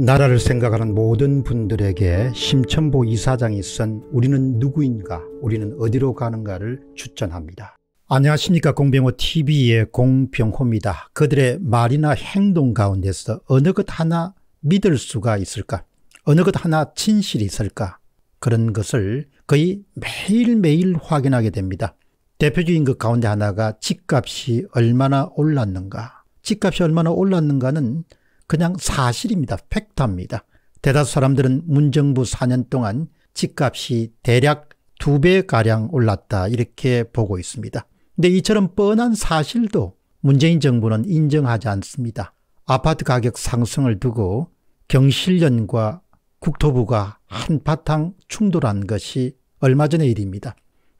나라를 생각하는 모든 분들에게 심천보 이사장이 쓴 우리는 누구인가 우리는 어디로 가는가를 추천합니다. 안녕하십니까 공병호TV의 공병호입니다. 그들의 말이나 행동 가운데서 어느 것 하나 믿을 수가 있을까 어느 것 하나 진실이 있을까 그런 것을 거의 매일매일 확인하게 됩니다. 대표적인 것 가운데 하나가 집값이 얼마나 올랐는가 집값이 얼마나 올랐는가는 그냥 사실입니다. 팩트입니다. 대다수 사람들은 문정부 4년 동안 집값이 대략 두 배가량 올랐다 이렇게 보고 있습니다. 근데 이처럼 뻔한 사실도 문재인 정부는 인정하지 않습니다. 아파트 가격 상승을 두고 경실련과 국토부가 한바탕 충돌한 것이 얼마 전의 일입니다.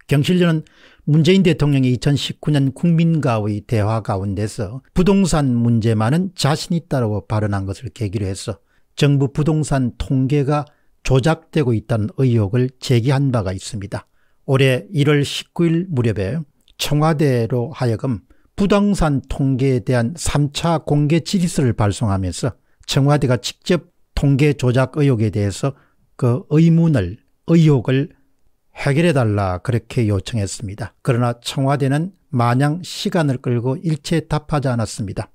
경실련은 문재인 대통령이 2019년 국민과의 대화 가운데서 부동산 문제만은 자신 있다고 발언한 것을 계기로 해서 정부 부동산 통계가 조작되고 있다는 의혹을 제기한 바가 있습니다. 올해 1월 19일 무렵에 청와대로 하여금 부동산 통계에 대한 3차 공개 지리서를 발송하면서 청와대가 직접 통계 조작 의혹에 대해서 그 의문을 의혹을 해결해달라 그렇게 요청했습니다. 그러나 청와대는 마냥 시간을 끌고 일체 답하지 않았습니다.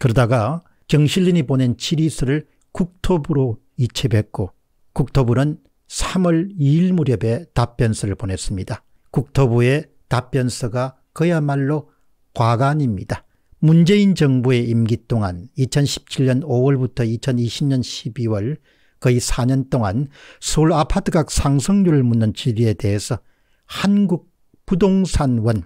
그러다가 정신린이 보낸 질의서를 국토부로 이첩했고 국토부는 3월 2일 무렵에 답변서를 보냈습니다. 국토부의 답변서가 그야말로 과간입니다. 문재인 정부의 임기 동안 2017년 5월부터 2020년 12월 거의 4년 동안 서울 아파트각 상승률을 묻는 질의에 대해서 한국부동산원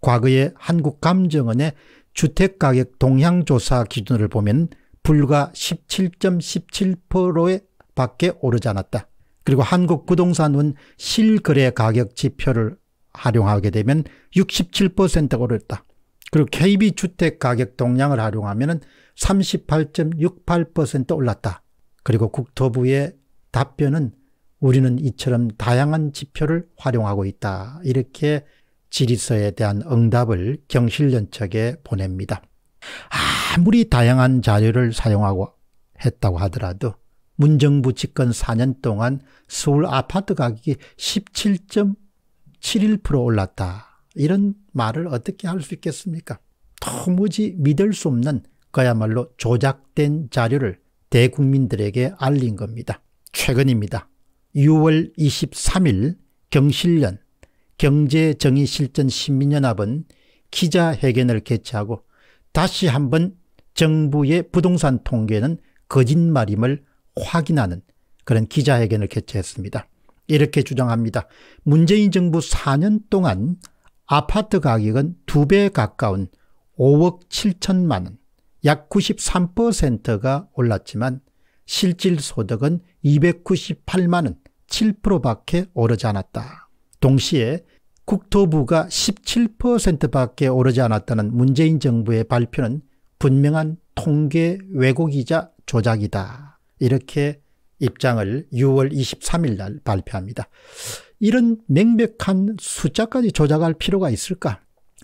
과거의 한국감정원의 주택가격 동향조사 기준을 보면 불과 17.17%에 밖에 오르지 않았다. 그리고 한국부동산원 실거래 가격 지표를 활용하게 되면 67% 오를다. 그리고 KB주택 가격 동향을 활용하면 38.68% 올랐다. 그리고 국토부의 답변은 우리는 이처럼 다양한 지표를 활용하고 있다. 이렇게 질의서에 대한 응답을 경실련 측에 보냅니다. 아무리 다양한 자료를 사용하고 했다고 하더라도 문정부 집권 4년 동안 서울 아파트 가격이 17.71% 올랐다. 이런 말을 어떻게 할 수 있겠습니까? 도무지 믿을 수 없는 그야말로 조작된 자료를 대국민들에게 알린 겁니다. 최근입니다. 6월 23일 경실련 경제정의실전시민연합은 기자회견을 개최하고 다시 한번 정부의 부동산 통계는 거짓말임을 확인하는 그런 기자회견을 개최했습니다. 이렇게 주장합니다. 문재인 정부 4년 동안 아파트 가격은 2배 가까운 5억 7천만 원, 약 93%가 올랐지만 실질 소득은 298만 원, 7%밖에 오르지 않았다. 동시에 국토부가 17%밖에 오르지 않았다는 문재인 정부의 발표는 분명한 통계 왜곡이자 조작이다. 이렇게 입장을 6월 23일 날 발표합니다. 이런 명백한 숫자까지 조작할 필요가 있을까?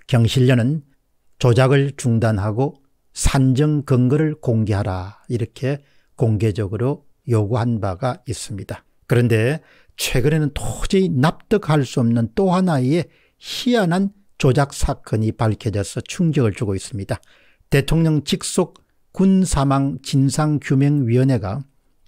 경실련은 조작을 중단하고 산정 근거를 공개하라 이렇게 공개적으로 요구한 바가 있습니다. 그런데 최근에는 도저히 납득할 수 없는 또 하나의 희한한 조작 사건이 밝혀져서 충격을 주고 있습니다. 대통령 직속 군사망 진상규명위원회가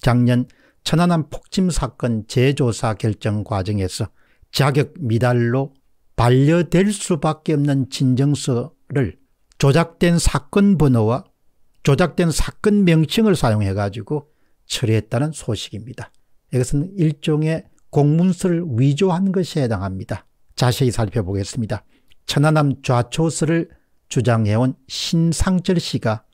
작년 천안함 폭침 사건 재조사 결정 과정에서 자격 미달로 반려될 수밖에 없는 진정서를 조작된 사건 번호와 조작된 사건 명칭을 사용해 가지고 처리했다는 소식입니다. 이것은 일종의 공문서를 위조한 것에 해당합니다. 자세히 살펴보겠습니다. 천안함 좌초서를 주장해온 신상철 씨가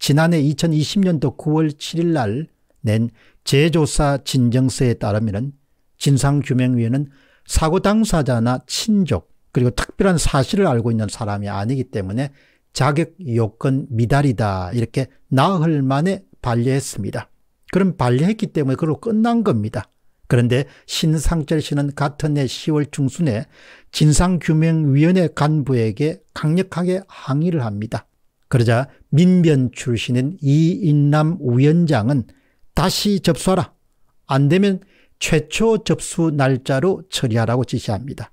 지난해 2020년도 9월 7일 날 낸 재조사 진정서에 따르면 진상규명위원회 사고 당사자나 친족 그리고 특별한 사실을 알고 있는 사람이 아니기 때문에 자격 요건 미달이다 이렇게 나흘 만에 반려했습니다. 그럼 반려했기 때문에 그로 끝난 겁니다. 그런데 신상철 씨는 같은 해 10월 중순에 진상규명위원회 간부에게 강력하게 항의를 합니다. 그러자 민변 출신인 이인남 위원장은 다시 접수하라. 안 되면 최초 접수 날짜로 처리하라고 지시합니다.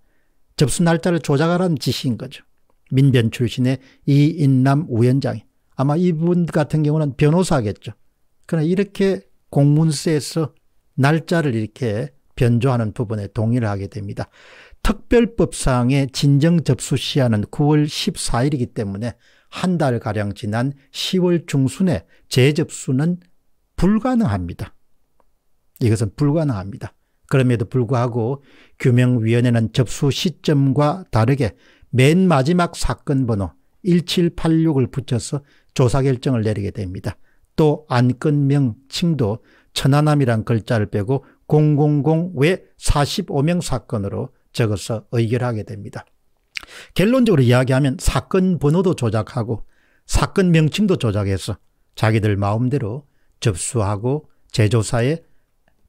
접수 날짜를 조작하라는 지시인 거죠. 민변 출신의 이인남 위원장이 아마 이분 같은 경우는 변호사겠죠. 그러나 이렇게 공문서에서 날짜를 이렇게 변조하는 부분에 동의를 하게 됩니다. 특별법상의 진정 접수 시한은 9월 14일이기 때문에 한 달가량 지난 10월 중순에 재접수는 불가능합니다. 이것은 불가능합니다. 그럼에도 불구하고 규명위원회는 접수 시점과 다르게 맨 마지막 사건 번호 1786을 붙여서 조사 결정을 내리게 됩니다. 또 안건 명칭도 천안함이란 글자를 빼고 000 외 45명 사건으로 적어서 의결하게 됩니다. 결론적으로 이야기하면 사건 번호도 조작하고 사건 명칭도 조작해서 자기들 마음대로 접수하고 제조사의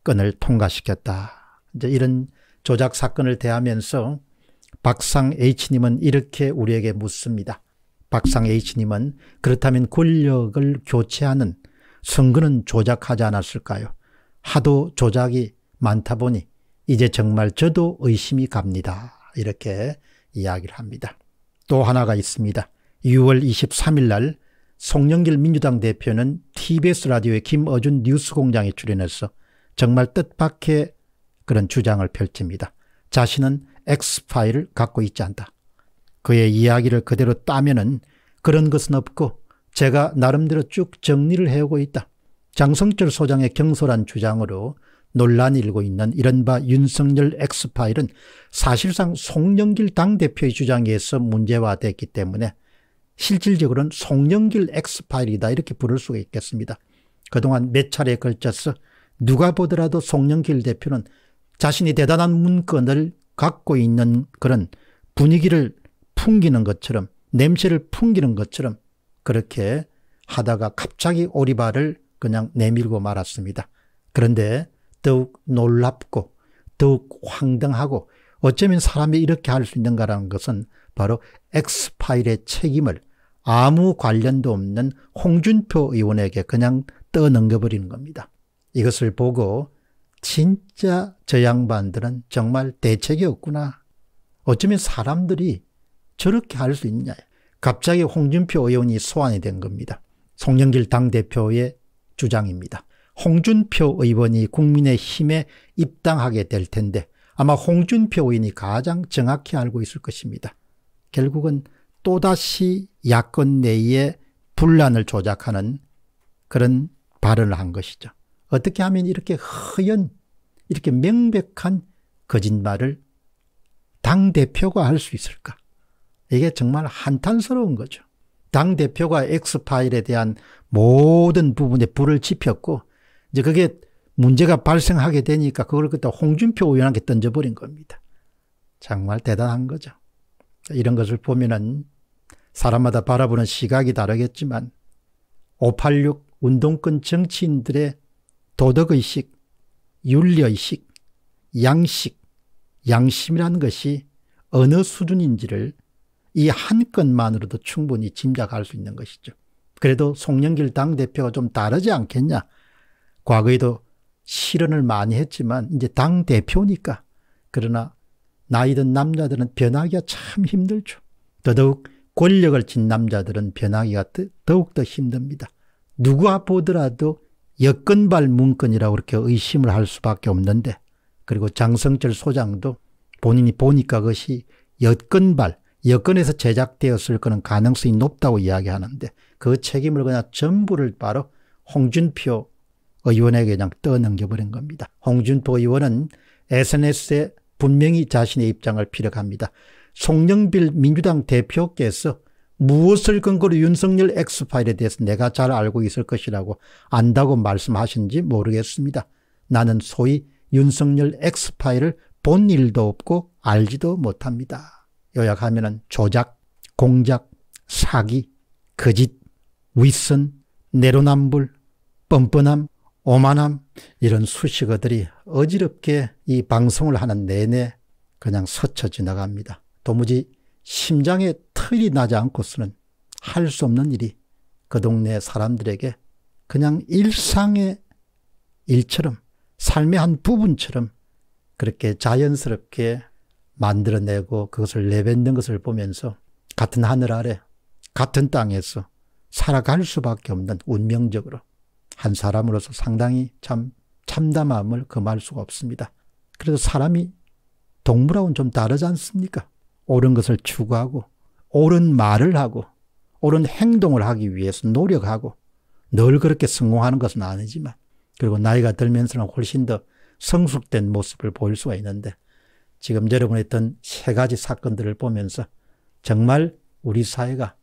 건을 통과시켰다. 이제 이런 조작 사건을 대하면서 박상 H님은 이렇게 우리에게 묻습니다. 박상 H님은 그렇다면 권력을 교체하는 선거는 조작하지 않았을까요? 하도 조작이 많다 보니 이제 정말 저도 의심이 갑니다. 이렇게 이야기를 합니다. 또 하나가 있습니다. 6월 23일 날 송영길 민주당 대표는 TBS 라디오의 김어준 뉴스공장에 출연해서 정말 뜻밖의 그런 주장을 펼칩니다. 자신은 X파일을 갖고 있지 않다. 그의 이야기를 그대로 따면은 그런 것은 없고 제가 나름대로 쭉 정리를 해오고 있다. 장성철 소장의 경솔한 주장으로 논란이 일고 있는 이른바 윤석열 X파일은 사실상 송영길 당대표의 주장에 서 문제화됐기 때문에 실질적으로는 송영길 X파일이다 이렇게 부를 수가 있겠습니다. 그동안 몇 차례에 걸쳐서 누가 보더라도 송영길 대표는 자신이 대단한 문건을 갖고 있는 그런 분위기를 풍기는 것처럼 냄새를 풍기는 것처럼 그렇게 하다가 갑자기 오리발을 그냥 내밀고 말았습니다. 그런데 더욱 놀랍고 더욱 황당하고 어쩌면 사람이 이렇게 할 수 있는가라는 것은 바로 엑스파일의 책임을 아무 관련도 없는 홍준표 의원에게 그냥 떠넘겨버리는 겁니다. 이것을 보고 진짜 저 양반들은 정말 대책이 없구나. 어쩌면 사람들이 저렇게 할 수 있냐. 갑자기 홍준표 의원이 소환이 된 겁니다. 송영길 당대표의 주장입니다. 홍준표 의원이 국민의힘에 입당하게 될 텐데 아마 홍준표 의원이 가장 정확히 알고 있을 것입니다. 결국은 또다시 야권 내에 분란을 조작하는 그런 발언을 한 것이죠. 어떻게 하면 이렇게 허연, 이렇게 명백한 거짓말을 당대표가 할 수 있을까? 이게 정말 한탄스러운 거죠. 당대표가 엑파일에 대한 모든 부분에 불을 지폈고 이제 그게 문제가 발생하게 되니까 그걸 그때 홍준표 의원한테 던져버린 겁니다. 정말 대단한 거죠. 이런 것을 보면은 사람마다 바라보는 시각이 다르겠지만 586 운동권 정치인들의 도덕의식, 윤리의식, 양식, 양심이라는 것이 어느 수준인지를 이한 건만으로도 충분히 짐작할 수 있는 것이죠. 그래도 송영길 당대표가 좀 다르지 않겠냐. 과거에도 실언을 많이 했지만 이제 당대표니까. 그러나 나이든 남자들은 변하기가 참 힘들죠. 더더욱 권력을 진 남자들은 변하기가 더욱더 힘듭니다. 누가 보더라도 여건발 문건이라고 그렇게 의심을 할 수밖에 없는데 그리고 장성철 소장도 본인이 보니까 그것이 여건발 여건에서 제작되었을 거는 가능성이 높다고 이야기하는데 그 책임을 그냥 전부를 바로 홍준표 의원에게 그냥 떠넘겨버린 겁니다. 홍준표 의원은 SNS에 분명히 자신의 입장을 피력합니다. 송영빌 민주당 대표께서 무엇을 근거로 윤석열 엑스파일에 대해서 내가 잘 알고 있을 것이라고 안다고 말씀하신지 모르겠습니다. 나는 소위 윤석열 엑스파일을 본 일도 없고 알지도 못합니다. 요약하면 조작, 공작, 사기, 거짓, 윗선, 내로남불, 뻔뻔함, 오만함 이런 수식어들이 어지럽게 이 방송을 하는 내내 그냥 스쳐 지나갑니다. 도무지 심장에 틀이 나지 않고서는 할 수 없는 일이 그 동네 사람들에게 그냥 일상의 일처럼 삶의 한 부분처럼 그렇게 자연스럽게 만들어내고 그것을 내뱉는 것을 보면서 같은 하늘 아래 같은 땅에서 살아갈 수밖에 없는 운명적으로 한 사람으로서 상당히 참 참담함을 금할 수가 없습니다. 그래서 사람이 동물하고는 좀 다르지 않습니까? 옳은 것을 추구하고 옳은 말을 하고 옳은 행동을 하기 위해서 노력하고 늘 그렇게 성공하는 것은 아니지만 그리고 나이가 들면서는 훨씬 더 성숙된 모습을 보일 수가 있는데 지금 여러분의 어떤 세 가지 사건들을 보면서 정말 우리 사회가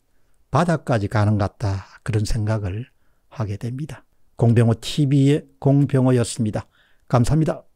바닥까지 가는 것 같다 그런 생각을 하게 됩니다. 공병호 TV의 공병호였습니다. 감사합니다.